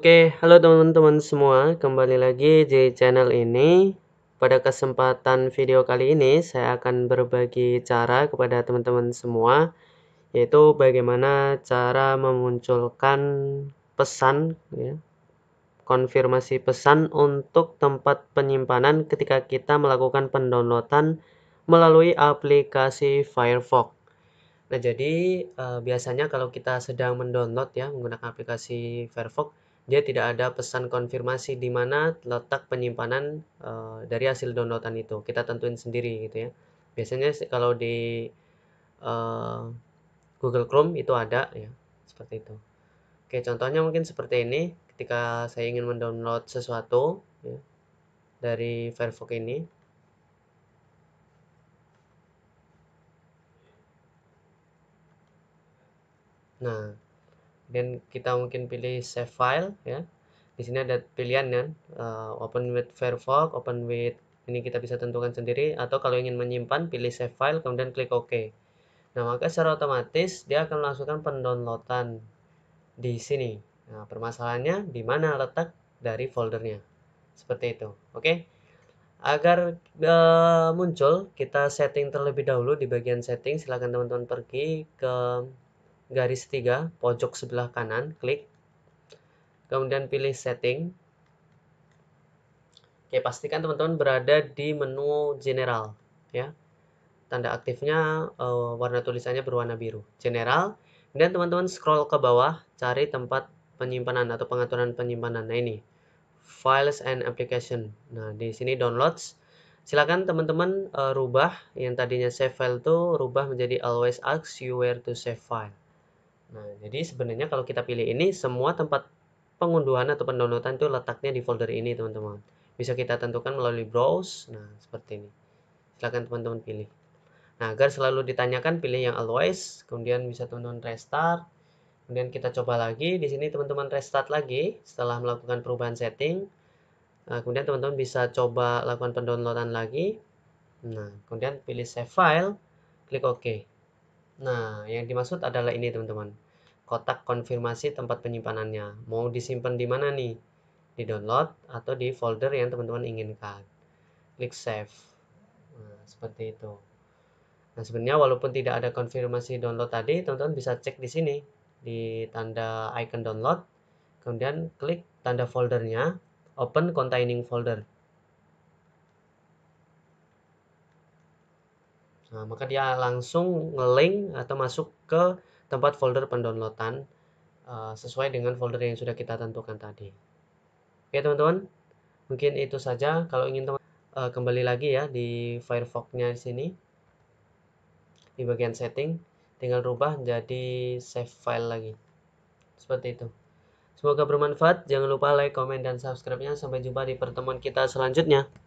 Oke, halo teman-teman semua, kembali lagi di channel ini. Pada kesempatan video kali ini, saya akan berbagi cara kepada teman-teman semua, yaitu bagaimana cara memunculkan pesan, ya, konfirmasi pesan untuk tempat penyimpanan ketika kita melakukan pendownloadan melalui aplikasi Firefox. Nah, jadi uh, biasanya kalau kita sedang mendownload ya menggunakan aplikasi Firefox, dia tidak ada pesan konfirmasi di mana letak penyimpanan uh, dari hasil downloadan itu. Kita tentuin sendiri gitu ya. Biasanya kalau di uh, Google Chrome itu ada ya, seperti itu. Oke, contohnya mungkin seperti ini. Ketika saya ingin mendownload sesuatu ya, dari Firefox ini. Nah, dan kita mungkin pilih save file ya. Di sini ada pilihan ya, uh, open with Firefox, open with ini kita bisa tentukan sendiri atau kalau ingin menyimpan pilih save file kemudian klik OK. Nah, maka secara otomatis dia akan melakukan pendownloadan di sini. Nah, permasalahannya di mana letak dari foldernya. Seperti itu. Oke. Okay? agar uh, muncul kita setting terlebih dahulu di bagian setting silahkan teman-teman pergi ke garis 3 pojok sebelah kanan klik kemudian pilih setting Oke, pastikan teman-teman berada di menu general ya. Tanda aktifnya uh, warna tulisannya berwarna biru. General. Dan teman-teman scroll ke bawah, cari tempat penyimpanan atau pengaturan penyimpanan. Nah, ini. Files and application. Nah, di sini downloads. Silakan teman-teman uh, rubah yang tadinya save file itu rubah menjadi always ask you where to save file. Nah, jadi sebenarnya kalau kita pilih ini, semua tempat pengunduhan atau pendownloadan itu letaknya di folder ini, teman-teman. Bisa kita tentukan melalui browse, nah seperti ini. Silahkan teman-teman pilih. Nah, agar selalu ditanyakan, pilih yang always, kemudian bisa teman-teman restart, kemudian kita coba lagi. Di sini teman-teman restart lagi setelah melakukan perubahan setting. Nah, kemudian teman-teman bisa coba lakukan pendownloadan lagi. Nah, kemudian pilih save file, klik OK. Nah, yang dimaksud adalah ini teman-teman. Kotak konfirmasi tempat penyimpanannya. Mau disimpan di mana nih? Di download atau di folder yang teman-teman inginkan. Klik save. Nah, seperti itu. Nah, sebenarnya walaupun tidak ada konfirmasi download tadi, teman-teman bisa cek di sini di tanda icon download, kemudian klik tanda foldernya, open containing folder. Nah, maka dia langsung ngelink atau masuk ke tempat folder pendownloadan uh, sesuai dengan folder yang sudah kita tentukan tadi. Oke teman-teman, mungkin itu saja. Kalau ingin teman uh, kembali lagi ya di Firefox-nya di sini di bagian setting, tinggal rubah jadi save file lagi. Seperti itu. Semoga bermanfaat. Jangan lupa like, komen, dan subscribe-nya. Sampai jumpa di pertemuan kita selanjutnya.